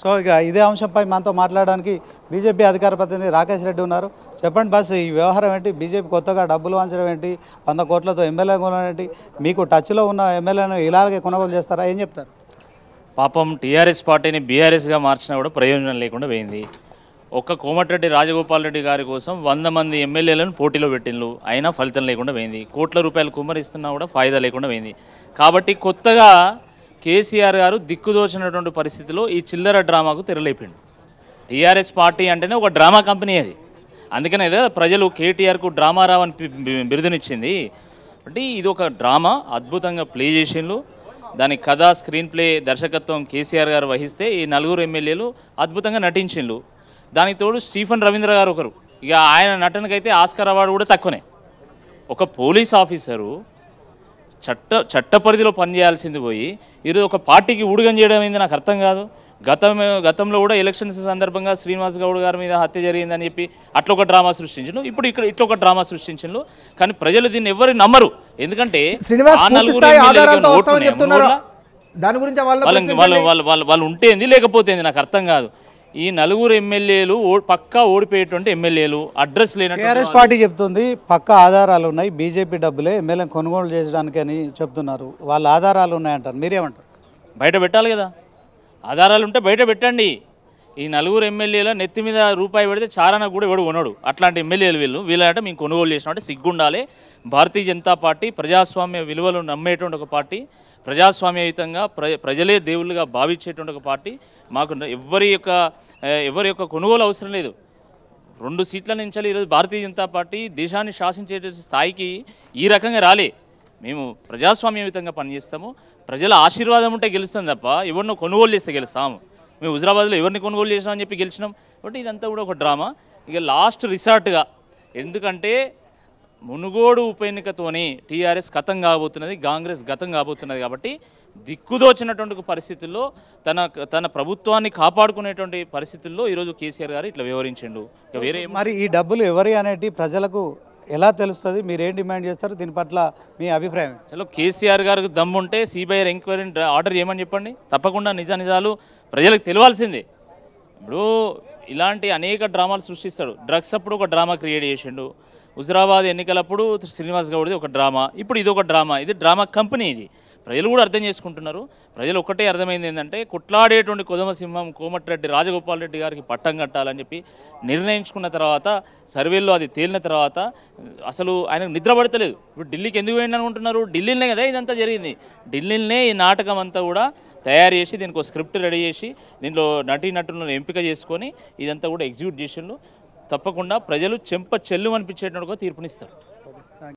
so ఇక ఇదే అంశంపై మనతో మాట్లాడడానికి బీజేపీ అధికార ప్రతినిధి రాకేష్ రెడ్డి ఉన్నారు చెప్పండి బస్ ఈ వ్యవహారం ఏంటి బీజేపీ కొత్తగా డబ్బులు వంచడం ఏంటి వంద కోట్లతో ఎమ్మెల్యే కొనడం ఏంటి మీకు టచ్లో ఉన్న ఎమ్మెల్యేను ఇలాగే కొనుగోలు చేస్తారా ఏం చెప్తారు పాపం టీఆర్ఎస్ పార్టీని బీఆర్ఎస్గా మార్చినా కూడా ప్రయోజనం లేకుండా పోయింది ఒక్క కోమటిరెడ్డి రాజగోపాల్ రెడ్డి గారి కోసం వంద మంది ఎమ్మెల్యేలను పోటీలో పెట్టిండ్రు అయినా ఫలితం లేకుండా పోయింది కోట్ల రూపాయలు కుమ్మరిస్తున్నా కూడా ఫాయిదా లేకుండా పోయింది కాబట్టి కొత్తగా కేసీఆర్ గారు దిక్కుదోచినటువంటి పరిస్థితిలో ఈ చిల్లర డ్రామాకు తెరలేపిండు టీఆర్ఎస్ పార్టీ అంటేనే ఒక డ్రామా కంపెనీ అది అందుకనే ప్రజలు కేటీఆర్కు డ్రామా రావని బిరుదునిచ్చింది అంటే ఇది ఒక డ్రామా అద్భుతంగా ప్లే చేసిండ్రు దాని కథ స్క్రీన్ ప్లే దర్శకత్వం కేసీఆర్ గారు వహిస్తే ఈ నలుగురు ఎమ్మెల్యేలు అద్భుతంగా నటించిండ్రు దానికి తోడు స్టీఫన్ రవీంద్ర గారు ఒకరు ఇక ఆయన నటనకైతే ఆస్కర్ అవార్డు కూడా తక్కువనే ఒక పోలీస్ ఆఫీసరు చట్ట చట్ట పరిధిలో పనిచేయాల్సింది పోయి ఈరోజు ఒక పార్టీకి ఊడిగం చేయడం ఏంది నాకు అర్థం కాదు గతం గతంలో కూడా ఎలక్షన్స్ సందర్భంగా శ్రీనివాస్ గౌడ్ గారి మీద హత్య జరిగిందని చెప్పి అట్లా ఒక డ్రామా సృష్టించను ఇప్పుడు ఇక్కడ ఇట్లా ఒక డ్రామా సృష్టించను కానీ ప్రజలు దీన్ని ఎవరు నమ్మరు ఎందుకంటే దాని గురించి వాళ్ళు వాళ్ళు వాళ్ళు ఉంటేంది లేకపోతే నాకు అర్థం కాదు ఈ నలుగురు ఎమ్మెల్యేలు పక్కా ఓడిపోయేటువంటి ఎమ్మెల్యేలు అడ్రస్ లేనట్టు టీఆర్ఎస్ పార్టీ చెప్తుంది పక్క ఆధారాలు ఉన్నాయి బీజేపీ డబ్బులే ఎమ్మెల్యే కొనుగోలు చేయడానికి అని చెప్తున్నారు వాళ్ళ ఆధారాలు ఉన్నాయంటారు మీరేమంటారు బయట పెట్టాలి కదా ఆధారాలు ఉంటే బయట పెట్టండి ఈ నలుగురు ఎమ్మెల్యేల నెత్తి మీద రూపాయి పెడితే చారాన కూడా ఎవడు కొనడు అట్లాంటి ఎమ్మెల్యేలు వీళ్ళు వీళ్ళంటే మేము కొనుగోలు చేసినట్టు సిగ్గుండాలి భారతీయ జనతా పార్టీ ప్రజాస్వామ్య విలువలు నమ్మేటువంటి ఒక పార్టీ ప్రజాస్వామ్యయుతంగా ప్రజలే దేవుళ్ళుగా భావించేటువంటి ఒక పార్టీ మాకు ఎవరి యొక్క ఎవరి యొక్క కొనుగోలు అవసరం లేదు రెండు సీట్ల నుంచి ఈరోజు భారతీయ జనతా పార్టీ దేశాన్ని శాసించే స్థాయికి ఈ రకంగా రాలే మేము ప్రజాస్వామ్యయుతంగా పనిచేస్తాము ప్రజల ఆశీర్వాదం ఉంటే గెలుస్తాం తప్ప ఎవరినో కొనుగోలు చేస్తే గెలుస్తాము మేము హుజరాబాద్లో ఎవరిని కొనుగోలు చేసినాం అని చెప్పి గెలిచినాం కాబట్టి ఇదంతా కూడా ఒక డ్రామా ఇక లాస్ట్ రిసార్ట్గా ఎందుకంటే మునుగోడు ఉప ఎన్నికతోనే టీఆర్ఎస్ గతం కాబోతున్నది కాంగ్రెస్ గతం కాబోతున్నది కాబట్టి దిక్కుదోచినటువంటి పరిస్థితుల్లో తన తన ప్రభుత్వాన్ని కాపాడుకునేటువంటి పరిస్థితుల్లో ఈరోజు కేసీఆర్ గారు ఇట్లా వివరించిండు ఇక వేరే మరి ఈ డబ్బులు ఎవరి అనేది ప్రజలకు ఎలా తెలుస్తుంది మీరు ఏం డిమాండ్ చేస్తారు దీని పట్ల మీ అభిప్రాయం చలో కేసీఆర్ గారికి దమ్ముంటే సిబిఐ ఎంక్వైరీని ఆర్డర్ చేయమని చెప్పండి తప్పకుండా నిజ నిజాలు ప్రజలకు తెలియాల్సిందే ఇప్పుడు ఇలాంటి అనేక డ్రామాలు సృష్టిస్తాడు డ్రగ్స్ అప్పుడు ఒక డ్రామా క్రియేట్ చేసిండు హుజరాబాద్ ఎన్నికలప్పుడు శ్రీనివాస్ గౌడ్ది ఒక డ్రామా ఇప్పుడు ఇది ఒక డ్రామా ఇది డ్రామా కంపెనీ ఇది ప్రజలు కూడా అర్థం చేసుకుంటున్నారు ప్రజలు ఒక్కటే అర్థమైంది ఏంటంటే కొట్లాడేటువంటి కొదమసింహం కోమటిరెడ్డి రాజగోపాల్ రెడ్డి గారికి పట్టం కట్టాలని చెప్పి నిర్ణయించుకున్న తర్వాత సర్వేల్లో అది తేలిన తర్వాత అసలు ఆయన నిద్రపడతలేదు ఇప్పుడు ఢిల్లీకి ఎందుకు వెళ్ళి అనుకుంటున్నారు ఢిల్లీనే కదా ఇదంతా జరిగింది ఢిల్లీనే ఈ నాటకం అంతా కూడా తయారు చేసి దీనికి ఒక స్క్రిప్ట్ రెడీ చేసి దీంట్లో నటీ నటులను ఎంపిక చేసుకొని ఇదంతా కూడా ఎగ్జిక్యూట్ చేసిండు తప్పకుండా ప్రజలు చెంప చెల్లు అనిపించేటట్టుగా తీర్పునిస్తారు